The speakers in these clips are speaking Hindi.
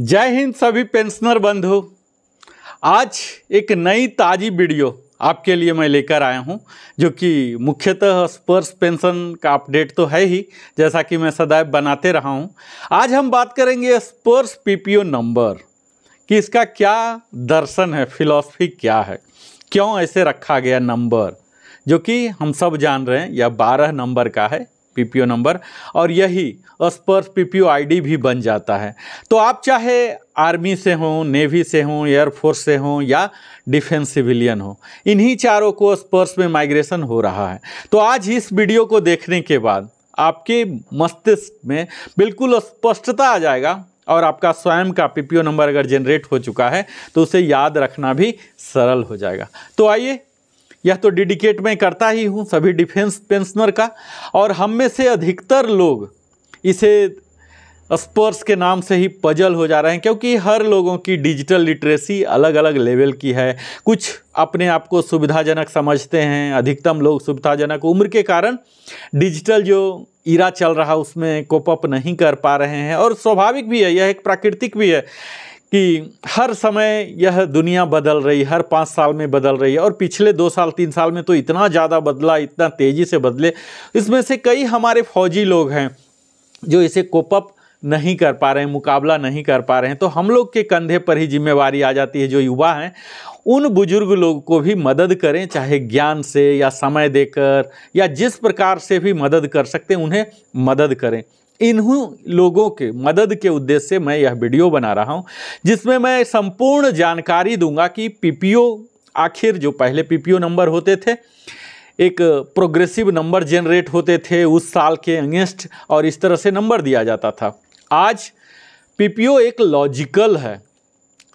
जय हिंद सभी पेंशनर बंधु आज एक नई ताज़ी वीडियो आपके लिए मैं लेकर आया हूं जो कि मुख्यतः स्पर्श पेंशन का अपडेट तो है ही जैसा कि मैं सदैव बनाते रहा हूं आज हम बात करेंगे स्पर्श पीपीओ नंबर कि इसका क्या दर्शन है फिलॉसफी क्या है क्यों ऐसे रखा गया नंबर जो कि हम सब जान रहे हैं यह बारह नंबर का है पीपीओ नंबर और यही स्पर्श पीपीओ आईडी भी बन जाता है तो आप चाहे आर्मी से हों नेवी से हों एयरफोर्स से हों या डिफेंस सिविलियन हो इन्हीं चारों को स्पर्श में माइग्रेशन हो रहा है तो आज इस वीडियो को देखने के बाद आपके मस्तिष्क में बिल्कुल स्पष्टता आ जाएगा और आपका स्वयं का पीपीओ नंबर अगर जनरेट हो चुका है तो उसे याद रखना भी सरल हो जाएगा तो आइए यह तो डेडिकेट मैं करता ही हूँ सभी डिफेंस पेंशनर का और हम में से अधिकतर लोग इसे स्पर्स के नाम से ही पजल हो जा रहे हैं क्योंकि हर लोगों की डिजिटल लिटरेसी अलग अलग लेवल की है कुछ अपने आप को सुविधाजनक समझते हैं अधिकतम लोग सुविधाजनक उम्र के कारण डिजिटल जो ईरा चल रहा उसमें कोपअप नहीं कर पा रहे हैं और स्वाभाविक भी है यह एक प्राकृतिक भी है कि हर समय यह दुनिया बदल रही हर पाँच साल में बदल रही है और पिछले दो साल तीन साल में तो इतना ज़्यादा बदला इतना तेज़ी से बदले इसमें से कई हमारे फौजी लोग हैं जो इसे कोपअप नहीं कर पा रहे हैं मुकाबला नहीं कर पा रहे हैं तो हम लोग के कंधे पर ही जिम्मेवारी आ जाती है जो युवा हैं उन बुजुर्ग लोगों को भी मदद करें चाहे ज्ञान से या समय देकर या जिस प्रकार से भी मदद कर सकते हैं उन्हें मदद करें इन्हीं लोगों के मदद के उद्देश्य से मैं यह वीडियो बना रहा हूं जिसमें मैं संपूर्ण जानकारी दूंगा कि पीपीओ आखिर जो पहले पीपीओ नंबर होते थे एक प्रोग्रेसिव नंबर जनरेट होते थे उस साल के अगेंस्ट और इस तरह से नंबर दिया जाता था आज पीपीओ एक लॉजिकल है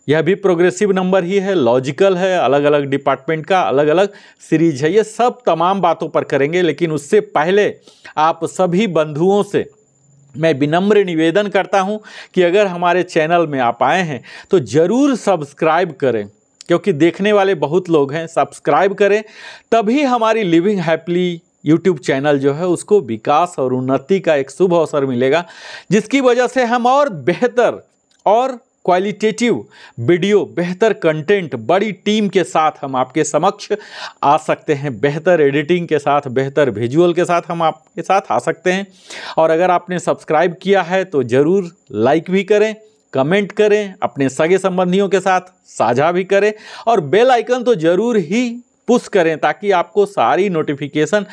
यह भी प्रोग्रेसिव नंबर ही है लॉजिकल है अलग अलग डिपार्टमेंट का अलग अलग सीरीज है ये सब तमाम बातों पर करेंगे लेकिन उससे पहले आप सभी बंधुओं से मैं विनम्र निवेदन करता हूं कि अगर हमारे चैनल में आप आए हैं तो ज़रूर सब्सक्राइब करें क्योंकि देखने वाले बहुत लोग हैं सब्सक्राइब करें तभी हमारी लिविंग हैप्पली यूट्यूब चैनल जो है उसको विकास और उन्नति का एक शुभ अवसर मिलेगा जिसकी वजह से हम और बेहतर और क्वालिटेटिव वीडियो बेहतर कंटेंट बड़ी टीम के साथ हम आपके समक्ष आ सकते हैं बेहतर एडिटिंग के साथ बेहतर विजुअल के साथ हम आपके साथ आ सकते हैं और अगर आपने सब्सक्राइब किया है तो ज़रूर लाइक भी करें कमेंट करें अपने सगे संबंधियों के साथ साझा भी करें और बेल आइकन तो ज़रूर ही पुश करें ताकि आपको सारी नोटिफिकेशन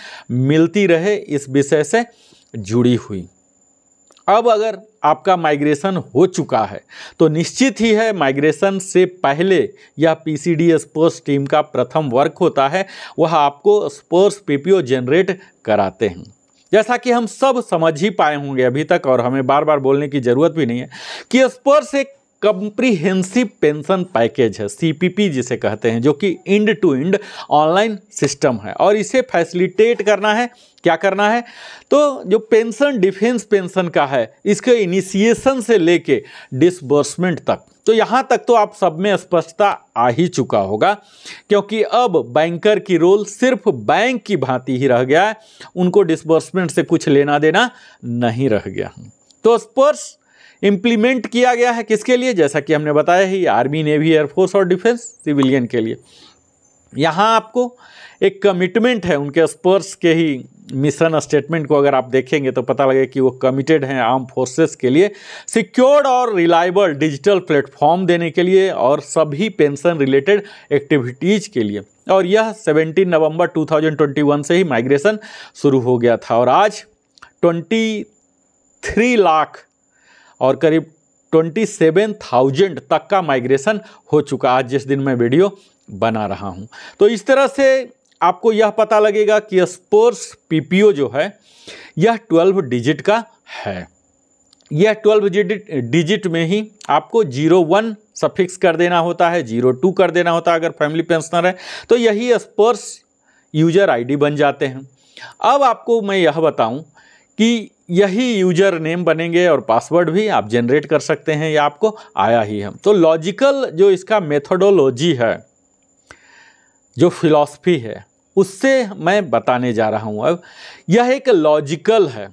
मिलती रहे इस विषय से जुड़ी हुई अब अगर आपका माइग्रेशन हो चुका है तो निश्चित ही है माइग्रेशन से पहले यह P C D sports team का प्रथम वर्क होता है वह आपको स्पोर्ट्स ओ जनरेट कराते हैं जैसा कि हम सब समझ ही पाए होंगे अभी तक और हमें बार बार बोलने की ज़रूरत भी नहीं है कि स्पोर्ट्स एक कंप्रीहेंसिव पेंशन पैकेज है सीपीपी जिसे कहते हैं जो कि end to end online system है और इसे फैसिलिटेट करना है क्या करना है तो जो पेंशन डिफेंस पेंशन का है इसके इनिशिएशन से लेके डिसबर्समेंट तक तो यहाँ तक तो आप सब में स्पष्टता आ ही चुका होगा क्योंकि अब बैंकर की रोल सिर्फ बैंक की भांति ही रह गया है उनको डिसबर्समेंट से कुछ लेना देना नहीं रह गया तो स्पर्श इम्प्लीमेंट किया गया है किसके लिए जैसा कि हमने बताया ही आर्मी नेवी एयरफोर्स और डिफेंस सिविलियन के लिए यहाँ आपको एक कमिटमेंट है उनके स्पर्स के ही मिशन स्टेटमेंट को अगर आप देखेंगे तो पता लगेगा कि वो कमिटेड हैं आर्म फोर्सेस के लिए सिक्योर्ड और रिलायबल डिजिटल प्लेटफॉर्म देने के लिए और सभी पेंशन रिलेटेड एक्टिविटीज़ के लिए और यह 17 नवंबर 2021 से ही माइग्रेशन शुरू हो गया था और आज 23 लाख और करीब ट्वेंटी सेवन थाउजेंड तक का माइग्रेशन हो चुका आज जिस दिन मैं वीडियो बना रहा हूँ तो इस तरह से आपको यह पता लगेगा कि स्पोर्ट्स पीपीओ जो है यह ट्वेल्व डिजिट का है यह ट्वेल्व डिजिट डिजिट में ही आपको जीरो वन सफिक्स कर देना होता है जीरो टू कर देना होता है अगर फैमिली पेंशनर है तो यही स्पोर्स यूजर आईडी बन जाते हैं अब आपको मैं यह बताऊं कि यही यूजर नेम बनेंगे और पासवर्ड भी आप जनरेट कर सकते हैं या आपको आया ही है तो लॉजिकल जो इसका मेथोडोलॉजी है जो फिलॉसफी है उससे मैं बताने जा रहा हूँ अब यह एक लॉजिकल है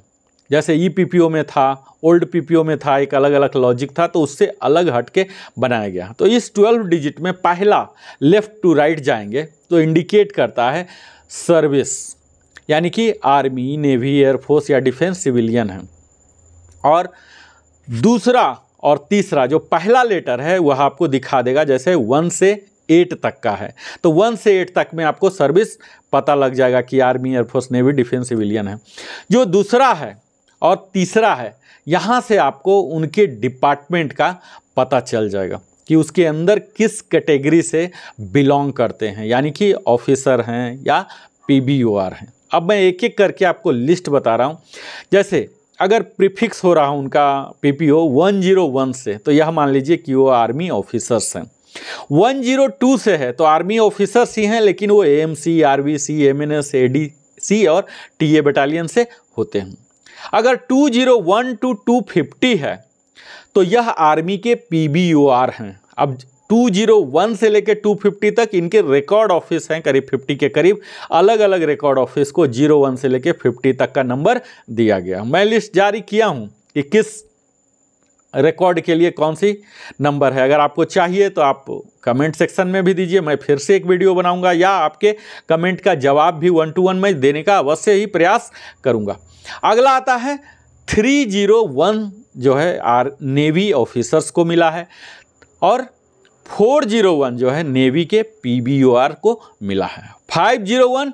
जैसे ई पी पी ओ में था ओल्ड पी पी ओ में था एक अलग अलग लॉजिक था तो उससे अलग हट के बनाया गया तो इस ट्वेल्व डिजिट में पहला लेफ़्ट टू राइट जाएंगे तो इंडिकेट करता है सर्विस यानी कि आर्मी नेवी एयरफोर्स या डिफेंस सिविलियन है और दूसरा और तीसरा जो पहला लेटर है वह आपको दिखा देगा जैसे वन से एट तक का है तो वन से एट तक में आपको सर्विस पता लग जाएगा कि army air force navy defence civilian है जो दूसरा है और तीसरा है यहाँ से आपको उनके डिपार्टमेंट का पता चल जाएगा कि उसके अंदर किस कैटेगरी से बिलोंग करते हैं यानी कि ऑफिसर हैं या पी हैं अब मैं एक एक करके आपको लिस्ट बता रहा हूँ जैसे अगर प्रीफिक्स हो रहा हूँ उनका P P O one zero one से तो यह मान लीजिए कि वो आर्मी ऑफिसर्स हैं वन जीरो टू से है तो आर्मी ऑफिसर्स ही हैं लेकिन वो A M C R V C M N S A D C और टी ए बटालियन से होते हैं अगर two zero one two two fifty है तो यह आर्मी के पी बी ओ आर हैं अब 201 से लेकर 250 तक इनके रिकॉर्ड ऑफिस हैं करीब 50 के करीब अलग अलग रिकॉर्ड ऑफिस को 01 से लेकर 50 तक का नंबर दिया गया मैं लिस्ट जारी किया हूं कि किस रिकॉर्ड के लिए कौन सी नंबर है अगर आपको चाहिए तो आप कमेंट सेक्शन में भी दीजिए मैं फिर से एक वीडियो बनाऊंगा या आपके कमेंट का जवाब भी वन टू वन में देने का अवश्य ही प्रयास करूंगा अगला आता है थ्री जीरो वन जो है आर नेवी ऑफिसर्स को मिला है और 401 जो है नेवी के पीबीओआर को मिला है 501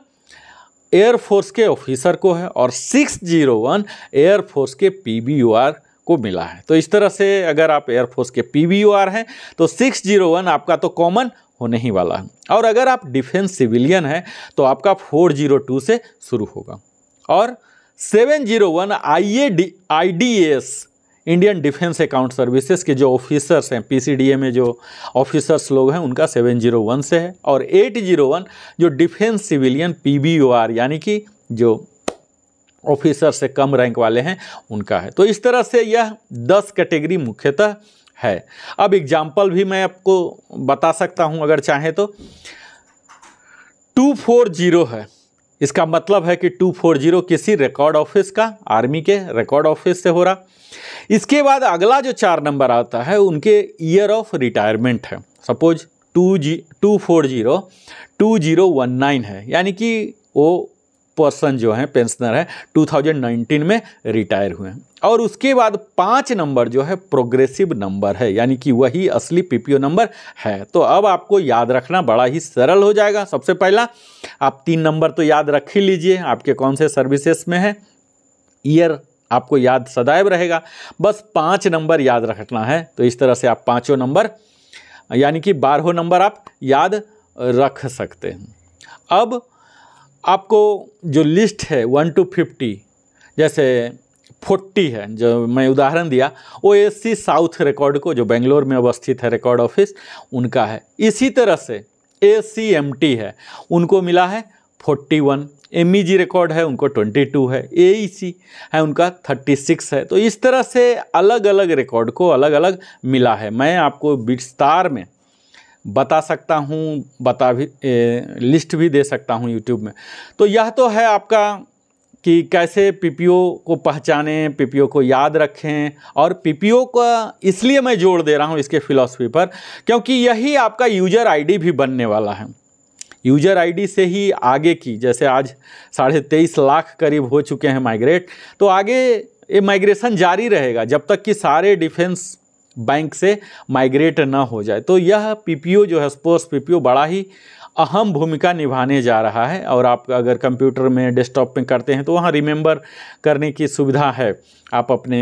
एयरफोर्स के ऑफिसर को है और 601 एयरफोर्स के पीबीओआर को मिला है तो इस तरह से अगर आप एयरफोर्स के पीबीओआर हैं तो 601 आपका तो कॉमन होने ही वाला है और अगर आप डिफेंस सिविलियन हैं तो आपका 402 से शुरू होगा और 701 zero one I A D I D S Indian defence account services के जो ऑफिसर्स हैं पीसीडीए में जो ऑफिसर्स लोग हैं उनका 701 से है और 801 जो डिफेंस सिविलियन पीबीओआर यानी कि जो ऑफिसर से कम रैंक वाले हैं उनका है तो इस तरह से यह दस कैटेगरी मुख्यतः है अब एग्जाम्पल भी मैं आपको बता सकता हूँ अगर चाहें तो टू फोर जीरो है इसका मतलब है कि 240 किसी रिकॉर्ड ऑफिस का आर्मी के रिकॉर्ड ऑफिस से हो रहा इसके बाद अगला जो चार नंबर आता है उनके ईयर ऑफ रिटायरमेंट है suppose to G two four zero two zero one nine है यानी कि वो पर्सन जो हैं पेंशनर है नाइनटीन में रिटायर हुए हैं और उसके बाद पाँच नंबर जो है प्रोग्रेसिव नंबर है यानी कि वही असली पीपीओ नंबर है तो अब आपको याद रखना बड़ा ही सरल हो जाएगा सबसे पहला आप तीन नंबर तो याद रख ही लीजिए आपके कौन से सर्विसेस में है ईयर आपको याद सदैव रहेगा बस पाँच नंबर याद रखना है तो इस तरह से आप पाँचों नंबर यानी कि बारहों नंबर आप याद रख सकते हैं अब आपको जो लिस्ट है वन टू फिफ्टी जैसे फोर्टी है जो मैं उदाहरण दिया ओ साउथ रिकॉर्ड को जो बेंगलोर में अवस्थित है रिकॉर्ड ऑफिस उनका है इसी तरह से ए है उनको मिला है forty one M record e है उनको 22 है ए e है उनका 36 है तो इस तरह से अलग अलग रिकॉर्ड को अलग अलग मिला है मैं आपको विस्तार में बता सकता हूँ बता भी ए, लिस्ट भी दे सकता हूँ यूट्यूब में तो यह तो है आपका कि कैसे पीपीओ को पहचानें पीपीओ को याद रखें और पीपीओ का इसलिए मैं जोड़ दे रहा हूँ इसके फिलॉसफी पर क्योंकि यही आपका यूजर आईडी भी बनने वाला है यूजर आईडी से ही आगे की जैसे आज साढ़े तेईस लाख करीब हो चुके हैं माइग्रेट तो आगे ये माइग्रेशन जारी रहेगा जब तक कि सारे डिफेंस बैंक से माइग्रेट ना हो जाए तो यह पीपीओ जो है स्पोर्ट्स पीपीओ बड़ा ही अहम भूमिका निभाने जा रहा है और आप अगर कंप्यूटर में डेस्कटॉप में करते हैं तो वहाँ रिमेंबर करने की सुविधा है आप अपने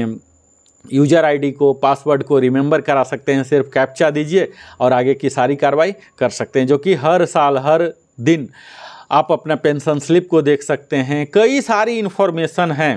यूजर आईडी को पासवर्ड को रिमेंबर करा सकते हैं सिर्फ कैप्चा दीजिए और आगे की सारी कार्रवाई कर सकते हैं जो कि हर साल हर दिन आप अपना पेंशन स्लिप को देख सकते हैं कई सारी इन्फॉर्मेशन हैं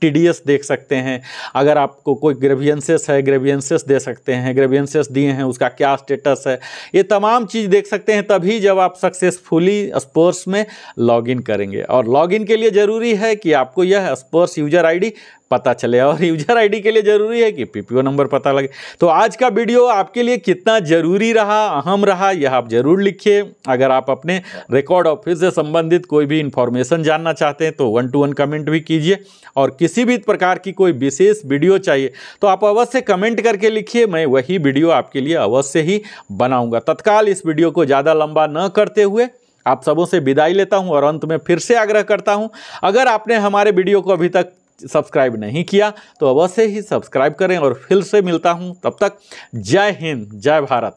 टीडीएस देख सकते हैं अगर आपको कोई ग्रेवियंसेस है ग्रेवियंसेस दे सकते हैं ग्रेवियंसेस दिए हैं उसका क्या स्टेटस है ये तमाम चीज़ देख सकते हैं तभी जब आप सक्सेसफुली स्पोर्ट्स में लॉगिन करेंगे और लॉगिन के लिए ज़रूरी है कि आपको यह स्पोर्ट्स यूजर आईडी पता चले और यूजर आईडी के लिए ज़रूरी है कि पीपीओ नंबर पता लगे तो आज का वीडियो आपके लिए कितना ज़रूरी रहा अहम रहा यह आप ज़रूर लिखिए अगर आप अपने रिकॉर्ड ऑफिस से संबंधित कोई भी इन्फॉर्मेशन जानना चाहते हैं तो वन टू वन कमेंट भी कीजिए और किसी भी प्रकार की कोई विशेष वीडियो चाहिए तो आप अवश्य कमेंट करके लिखिए मैं वही वीडियो आपके लिए अवश्य ही बनाऊंगा तत्काल इस वीडियो को ज़्यादा लंबा न करते हुए आप सबों से विदाई लेता हूं और अंत में फिर से आग्रह करता हूं अगर आपने हमारे वीडियो को अभी तक सब्सक्राइब नहीं किया तो अवश्य ही सब्सक्राइब करें और फिर से मिलता हूँ तब तक जय हिंद जय भारत